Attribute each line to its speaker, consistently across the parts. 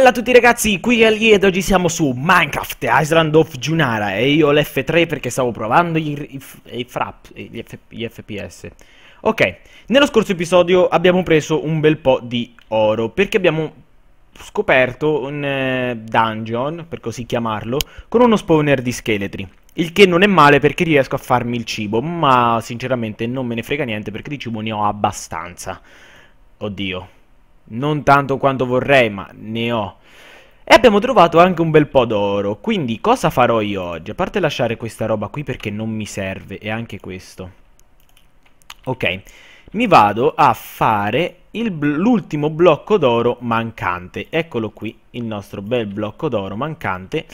Speaker 1: Bella a tutti ragazzi, qui è Lee ed oggi siamo su Minecraft Island of Junara e io ho l'F3 perché stavo provando gli, gli, frap, gli, gli FPS. Ok, nello scorso episodio abbiamo preso un bel po' di oro perché abbiamo scoperto un eh, dungeon, per così chiamarlo, con uno spawner di scheletri. Il che non è male perché riesco a farmi il cibo, ma sinceramente non me ne frega niente perché di cibo ne ho abbastanza. Oddio, non tanto quanto vorrei, ma ne ho. E abbiamo trovato anche un bel po' d'oro, quindi cosa farò io oggi? A parte lasciare questa roba qui perché non mi serve, e anche questo. Ok, mi vado a fare l'ultimo blocco d'oro mancante. Eccolo qui, il nostro bel blocco d'oro mancante.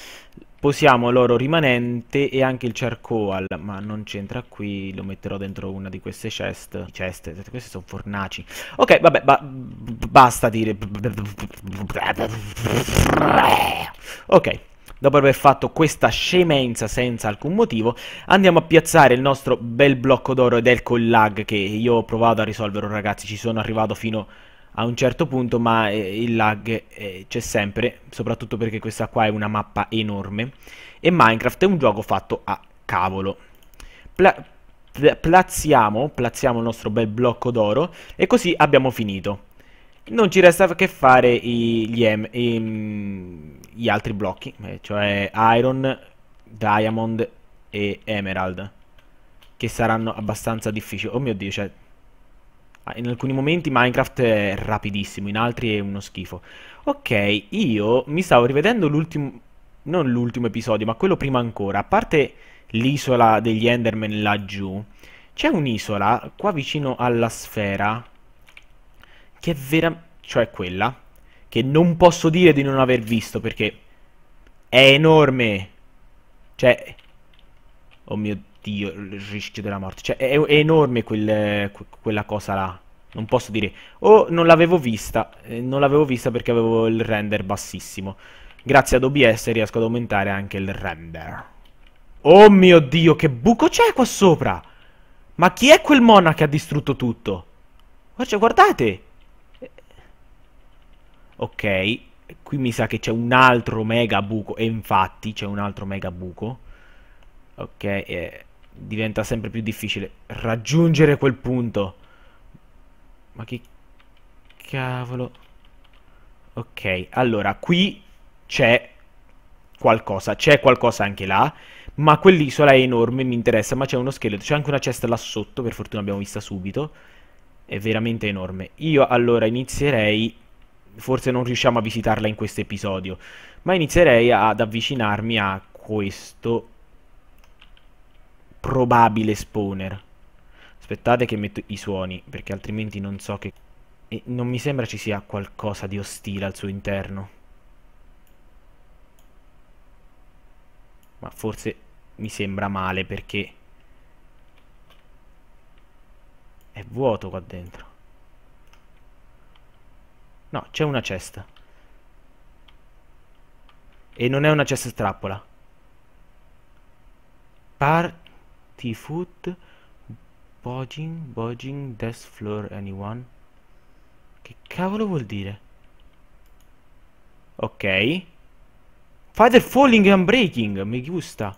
Speaker 1: Posiamo l'oro rimanente e anche il charcoal, ma non c'entra qui, lo metterò dentro una di queste chest. Chest, eh, queste sono fornaci. Ok, vabbè, ba basta dire... Ok, dopo aver fatto questa scemenza senza alcun motivo, andiamo a piazzare il nostro bel blocco d'oro ed ecco il lag che io ho provato a risolvere, ragazzi, ci sono arrivato fino... a a un certo punto, ma eh, il lag eh, c'è sempre, soprattutto perché questa qua è una mappa enorme e Minecraft è un gioco fatto a cavolo. Pla plazziamo, plaziamo, il nostro bel blocco d'oro e così abbiamo finito. Non ci resta che fare i, gli, em, i, ehm, gli altri blocchi, eh, cioè Iron, Diamond e Emerald, che saranno abbastanza difficili. Oh mio Dio, cioè Ah, in alcuni momenti Minecraft è rapidissimo, in altri è uno schifo. Ok, io mi stavo rivedendo l'ultimo... Non l'ultimo episodio, ma quello prima ancora. A parte l'isola degli Enderman laggiù, c'è un'isola qua vicino alla sfera che è vera... Cioè quella, che non posso dire di non aver visto perché è enorme. Cioè... Oh mio Dio, il rischio della morte. Cioè, è, è enorme quel, quella cosa là non posso dire o oh, non l'avevo vista eh, non l'avevo vista perché avevo il render bassissimo grazie ad OBS riesco ad aumentare anche il render oh mio dio che buco c'è qua sopra ma chi è quel mona che ha distrutto tutto Guarda, guardate ok qui mi sa che c'è un altro mega buco e infatti c'è un altro mega buco ok eh, diventa sempre più difficile raggiungere quel punto ma che cavolo. Ok, allora qui c'è qualcosa, c'è qualcosa anche là, ma quell'isola è enorme, mi interessa, ma c'è uno scheletro, c'è anche una cesta là sotto, per fortuna abbiamo vista subito, è veramente enorme. Io allora inizierei, forse non riusciamo a visitarla in questo episodio, ma inizierei ad avvicinarmi a questo probabile spawner. Aspettate che metto i suoni, perché altrimenti non so che... E non mi sembra ci sia qualcosa di ostile al suo interno. Ma forse mi sembra male perché... È vuoto qua dentro. No, c'è una cesta. E non è una cesta strappola. Party food Poging, Poging, Death Floor Anyone. Che cavolo vuol dire? Ok. Father Falling and Breaking, mi gusta.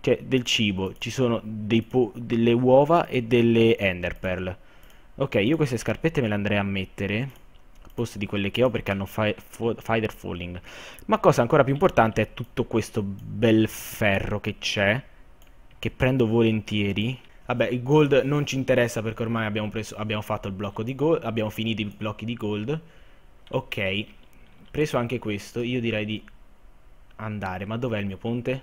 Speaker 1: Cioè, del cibo. Ci sono delle uova e delle Ender Pearl. Ok, io queste scarpette me le andrei a mettere a posto di quelle che ho perché hanno fi Fighter Falling. Ma cosa ancora più importante è tutto questo bel ferro che c'è, che prendo volentieri. Vabbè, il gold non ci interessa perché ormai abbiamo, preso, abbiamo fatto il blocco di gold, abbiamo finito i blocchi di gold. Ok, preso anche questo, io direi di andare. Ma dov'è il mio ponte?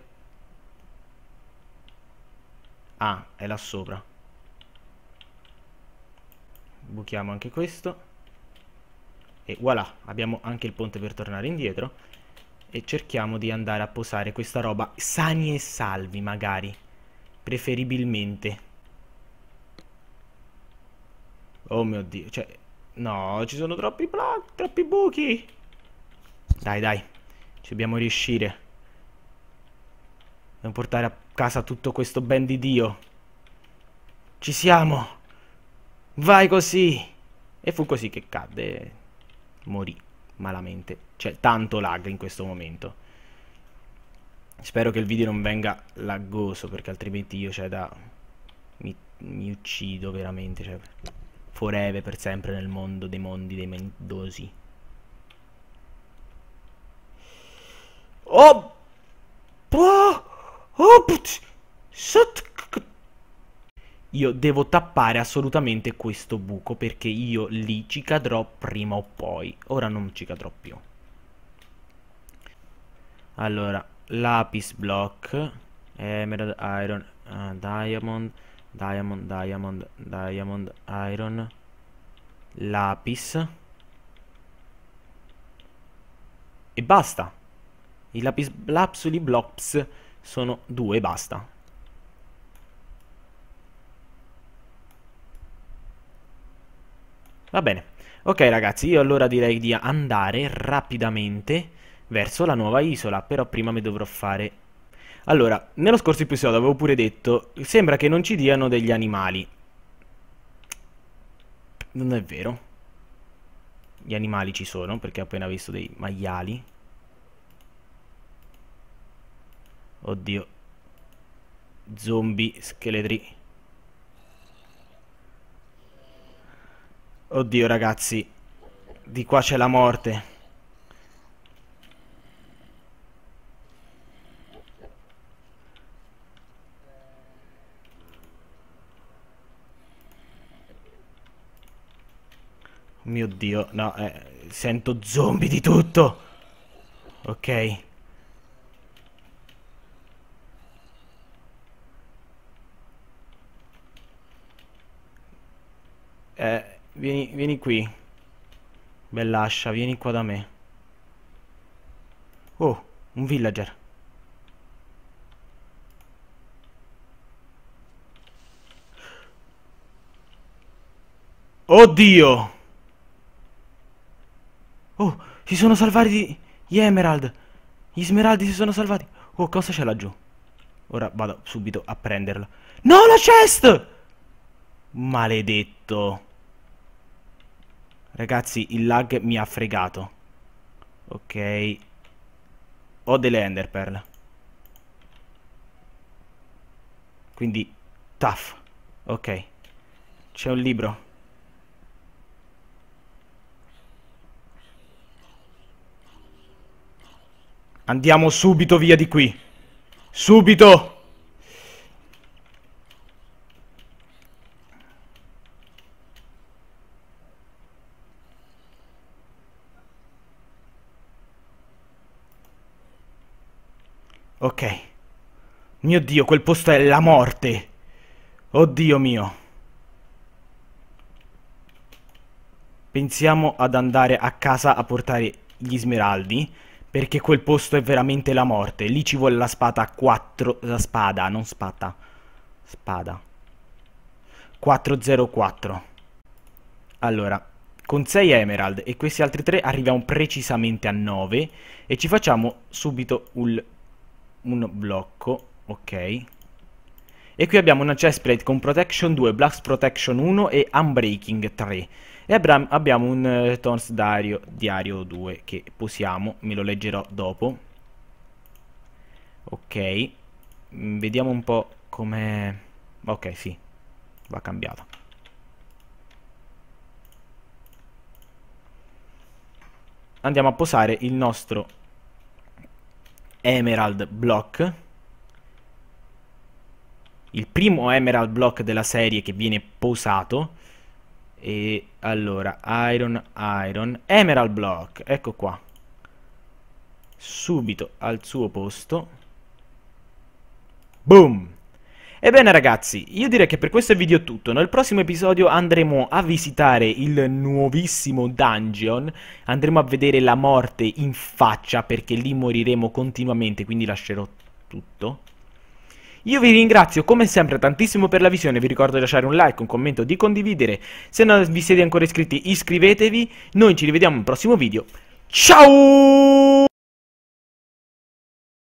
Speaker 1: Ah, è là sopra. Buchiamo anche questo. E voilà, abbiamo anche il ponte per tornare indietro. E cerchiamo di andare a posare questa roba sani e salvi, magari. Preferibilmente. Oh mio dio, cioè... No, ci sono troppi blocchi, troppi buchi. Dai, dai. Ci dobbiamo riuscire. Dobbiamo portare a casa tutto questo ben di Dio. Ci siamo. Vai così. E fu così che cadde. Morì malamente. C'è cioè, tanto lag in questo momento. Spero che il video non venga laggoso perché altrimenti io c'è cioè, da... Mi, mi uccido veramente. Cioè forever per sempre nel mondo dei mondi dei mendosi. Oh! Oh! Io devo tappare assolutamente questo buco perché io lì ci cadrò prima o poi. Ora non ci cadrò più. Allora, lapis block, emerald, iron, uh, diamond, Diamond, diamond, diamond, iron Lapis E basta I lapis lapsuli blobs sono due e basta Va bene Ok ragazzi io allora direi di andare rapidamente verso la nuova isola Però prima mi dovrò fare allora, nello scorso episodio avevo pure detto, sembra che non ci diano degli animali. Non è vero. Gli animali ci sono, perché ho appena visto dei maiali. Oddio. Zombie, scheletri. Oddio ragazzi, di qua c'è la morte. Mio Dio, no, eh, sento zombie di tutto. Ok. Eh, vieni, vieni qui. Bell'ascia, vieni qua da me. Oh, un villager. Oddio! Oh, si sono salvati gli Emerald. Gli Smeraldi si sono salvati. Oh, cosa c'è laggiù? Ora vado subito a prenderla. No, la chest! Maledetto. Ragazzi, il lag mi ha fregato. Ok. Ho delle enderpearl. Quindi, tough. Ok. C'è un libro. Andiamo subito via di qui. Subito! Ok. Mio Dio, quel posto è la morte. Oddio mio. Pensiamo ad andare a casa a portare gli smeraldi. Perché quel posto è veramente la morte. Lì ci vuole la spada 4... La spada, non spata. Spada. 404. Allora, con 6 emerald e questi altri 3 arriviamo precisamente a 9. E ci facciamo subito un, un blocco. Ok. E qui abbiamo una chestplate con protection 2, blast protection 1 e unbreaking 3. E abbiamo un Returns eh, diario, diario 2 che posiamo, me lo leggerò dopo. Ok, mm, vediamo un po' come... Ok, sì, va cambiato Andiamo a posare il nostro Emerald Block il primo Emerald Block della serie che viene posato e allora, iron, iron, emerald block, ecco qua. Subito al suo posto. Boom! Ebbene ragazzi, io direi che per questo è video tutto, nel prossimo episodio andremo a visitare il nuovissimo dungeon, andremo a vedere la morte in faccia perché lì moriremo continuamente, quindi lascerò tutto. Io vi ringrazio come sempre tantissimo per la visione, vi ricordo di lasciare un like, un commento, di condividere, se non vi siete ancora iscritti iscrivetevi, noi ci rivediamo in un prossimo video, ciao!